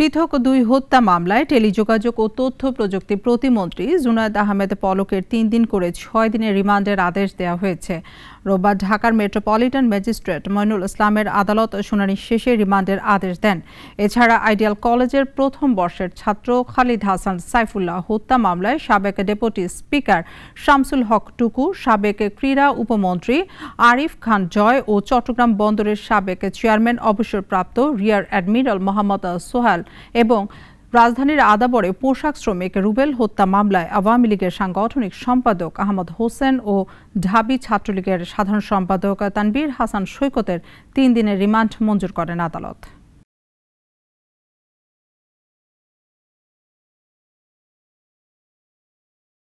পৃথক দুই হত্যা মামলায় টেলিযোগাযোগ ও তথ্য প্রযুক্তি প্রতিমন্ত্রী জুনায়দ আহমেদ পলকের তিন দিন করে ছয় দিনের রিমান্ডের আদেশ দেওয়া হয়েছে রোববার ঢাকার মেট্রোপলিটন ম্যাজিস্ট্রেট মইনুল ইসলামের আদালত শুনানি শেষে রিমান্ডের আদেশ দেন এছাড়া আইডিয়াল কলেজের প্রথম বর্ষের ছাত্র খালিদ হাসান সাইফুল্লাহ হত্যা মামলায় সাবেক ডেপুটি স্পিকার শামসুল হক টুকু সাবেক ক্রীড়া উপমন্ত্রী আরিফ খান জয় ও চট্টগ্রাম বন্দরের সাবেক চেয়ারম্যান অবসরপ্রাপ্ত রিয়ার অ্যাডমিরাল মোহাম্মদ সোহাল এবং রাজধানীর আদাবরে পোশাক শ্রমিক রুবেল হত্যা মামলায় আওয়ামী লীগের সাংগঠনিক সম্পাদক আহমদ হোসেন ও ঢাবি ছাত্রলীগের সাধারণ সম্পাদক তানবীর হাসান সৈকতের তিন দিনের রিমান্ড মঞ্জুর করেন আদালত